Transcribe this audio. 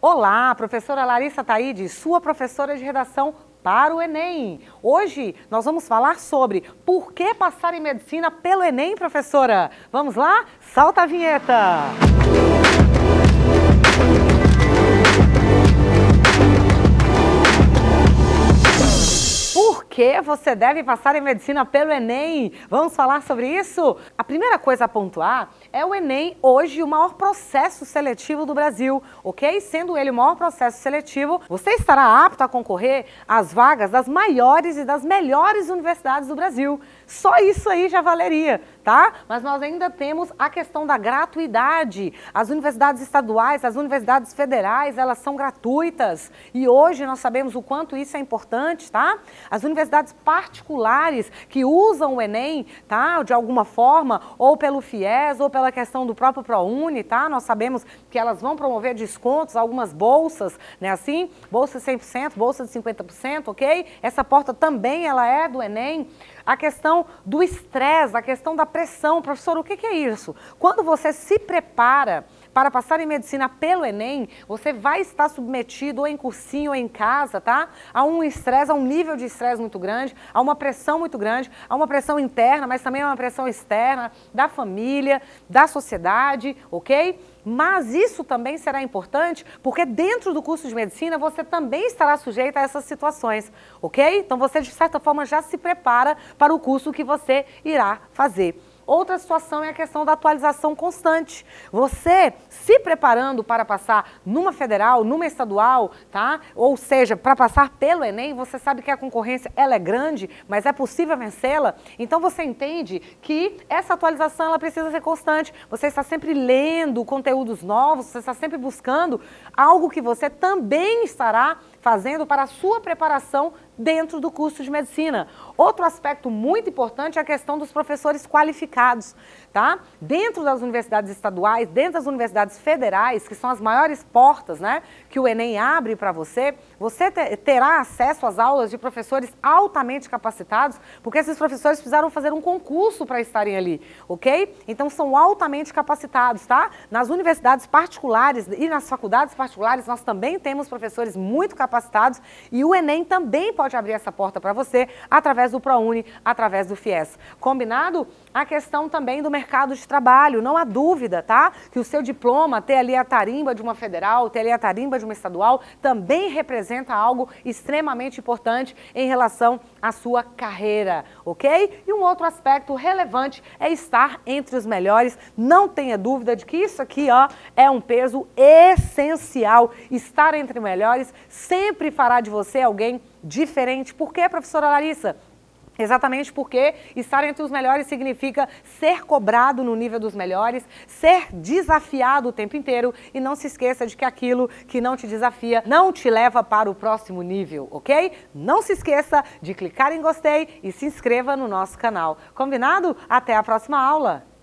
Olá, professora Larissa Taide, sua professora de redação para o Enem. Hoje nós vamos falar sobre por que passar em medicina pelo Enem, professora. Vamos lá? Salta a vinheta! Música que você deve passar em medicina pelo Enem. Vamos falar sobre isso? A primeira coisa a pontuar é o Enem hoje o maior processo seletivo do Brasil, ok? Sendo ele o maior processo seletivo, você estará apto a concorrer às vagas das maiores e das melhores universidades do Brasil. Só isso aí já valeria, tá? Mas nós ainda temos a questão da gratuidade. As universidades estaduais, as universidades federais, elas são gratuitas. E hoje nós sabemos o quanto isso é importante, tá? As universidades particulares que usam o Enem, tá? De alguma forma, ou pelo FIES, ou pela questão do próprio ProUni, tá? Nós sabemos que elas vão promover descontos, algumas bolsas, né? Assim, bolsa 100%, bolsa de 50%, ok? Essa porta também, ela é do Enem. A questão questão do estresse, a questão da pressão. Professor, o que, que é isso? Quando você se prepara para passar em medicina pelo Enem, você vai estar submetido ou em cursinho ou em casa, tá? A um estresse, a um nível de estresse muito grande, a uma pressão muito grande, a uma pressão interna, mas também a uma pressão externa da família, da sociedade, ok? Mas isso também será importante porque dentro do curso de medicina você também estará sujeito a essas situações, ok? Então você de certa forma já se prepara para o curso que você irá fazer. Outra situação é a questão da atualização constante. Você se preparando para passar numa federal, numa estadual, tá? Ou seja, para passar pelo Enem, você sabe que a concorrência ela é grande, mas é possível vencê-la. Então você entende que essa atualização ela precisa ser constante. Você está sempre lendo conteúdos novos, você está sempre buscando algo que você também estará fazendo para a sua preparação dentro do curso de medicina. Outro aspecto muito importante é a questão dos professores qualificados, tá? Dentro das universidades estaduais, dentro das universidades federais, que são as maiores portas, né, que o ENEM abre para você, você terá acesso às aulas de professores altamente capacitados, porque esses professores precisaram fazer um concurso para estarem ali, OK? Então são altamente capacitados, tá? Nas universidades particulares e nas faculdades particulares nós também temos professores muito capacitados e o ENEM também pode pode abrir essa porta para você através do ProUni, através do FIES. Combinado? A questão também do mercado de trabalho, não há dúvida, tá? Que o seu diploma, ter ali a tarimba de uma federal, ter ali a tarimba de uma estadual, também representa algo extremamente importante em relação à sua carreira, ok? E um outro aspecto relevante é estar entre os melhores. Não tenha dúvida de que isso aqui, ó, é um peso essencial. Estar entre melhores sempre fará de você alguém diferente. Por que, professora Larissa? Exatamente porque estar entre os melhores significa ser cobrado no nível dos melhores, ser desafiado o tempo inteiro e não se esqueça de que aquilo que não te desafia não te leva para o próximo nível, ok? Não se esqueça de clicar em gostei e se inscreva no nosso canal. Combinado? Até a próxima aula!